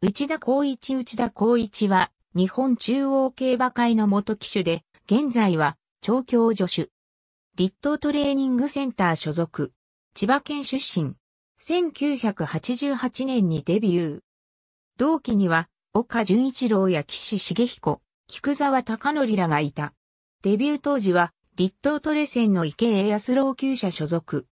内田光一内田光一は、日本中央競馬会の元騎手で、現在は、調教助手。立東トレーニングセンター所属。千葉県出身。1988年にデビュー。同期には、岡純一郎や岸重彦、菊沢隆則らがいた。デビュー当時は、立東トレ戦の池江康郎級者所属。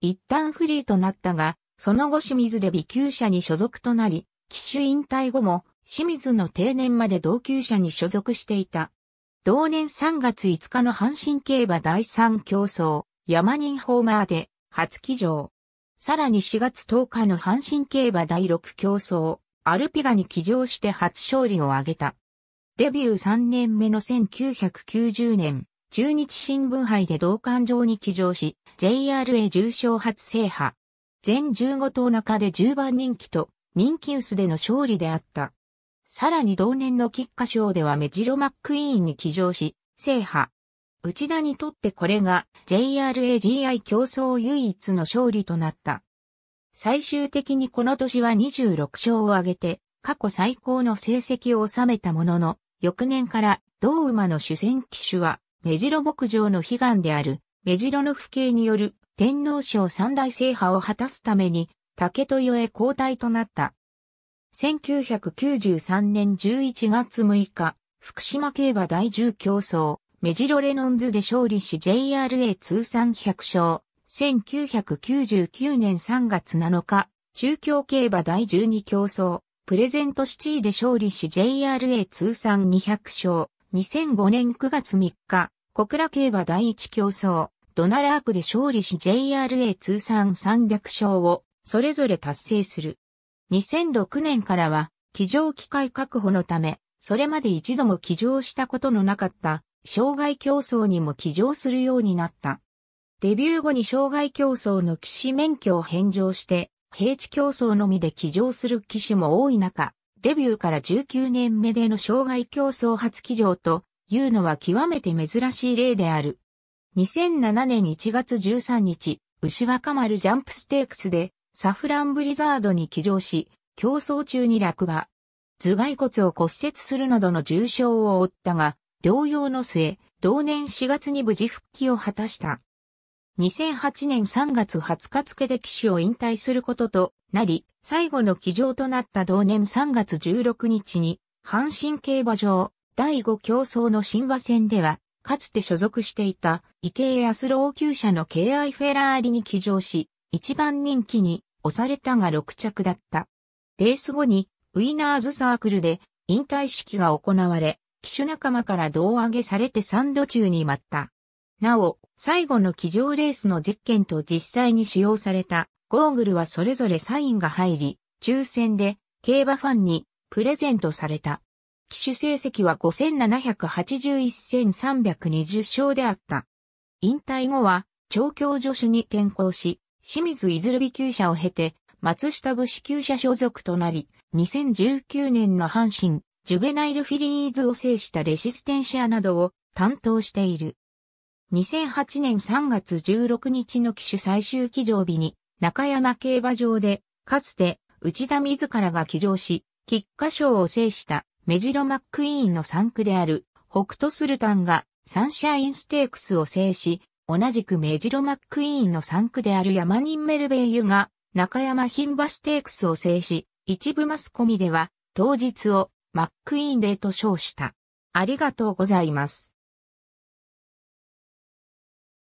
一旦フリーとなったが、その後清水で美級者に所属となり、騎手引退後も清水の定年まで同級者に所属していた。同年3月5日の阪神競馬第3競争、山人ホーマーで初騎乗。さらに4月10日の阪神競馬第6競争、アルピガに騎乗して初勝利を挙げた。デビュー3年目の1990年、中日新聞杯で同感場に騎乗し、JRA 重賞初制覇。全15頭中で10番人気と人気薄での勝利であった。さらに同年の菊花賞ではメジロマックイーンに騎乗し、制覇。内田にとってこれが JRAGI 競争唯一の勝利となった。最終的にこの年は26勝を挙げて、過去最高の成績を収めたものの、翌年から同馬の主戦機種は、メジロ牧場の悲願である、メジロの不景による天皇賞三大制覇を果たすために竹豊へ交代となった。1993年11月6日、福島競馬第10競争、メジロレノンズで勝利し JRA 通算100勝。1999年3月7日、中京競馬第12競争、プレゼントシティで勝利し JRA 通算200勝。2005年9月3日、小倉競馬第1競争、ドナラークで勝利し JRA 通算300勝をそれぞれ達成する。2006年からは、騎乗機会確保のため、それまで一度も騎乗したことのなかった、障害競争にも騎乗するようになった。デビュー後に障害競争の騎士免許を返上して、平地競争のみで騎乗する騎士も多い中、デビューから19年目での障害競争初騎乗というのは極めて珍しい例である。2007年1月13日、牛若丸ジャンプステークスで、サフランブリザードに騎乗し、競争中に落馬。頭蓋骨を骨折するなどの重傷を負ったが、療養の末、同年4月に無事復帰を果たした。2008年3月20日付で騎手を引退することとなり、最後の騎乗となった同年3月16日に、阪神競馬場第5競争の新馬戦では、かつて所属していた池江安老級車の敬愛フェラーリに騎乗し、一番人気に押されたが6着だった。レース後にウィナーズサークルで引退式が行われ、騎手仲間から胴上げされて3度中に待った。なお、最後の騎乗レースのゼッケンと実際に使用されたゴーグルはそれぞれサインが入り、抽選で競馬ファンにプレゼントされた。騎手成績は5781 320勝であった。引退後は、調教助手に転向し、清水いずるび級者を経て、松下武士級者所属となり、2019年の阪神、ジュベナイルフィリーズを制したレシステンシアなどを担当している。2008年3月16日の騎手最終騎乗日に、中山競馬場で、かつて内田自らが騎乗し、菊花賞を制したメジロ・マックイーンの3区である、北斗スルタンがサンシャインステークスを制し、同じくメジロ・マックイーンの3区であるヤマニン・メルベイユが中山牝馬ステークスを制し、一部マスコミでは当日をマックイーンデーと称した。ありがとうございます。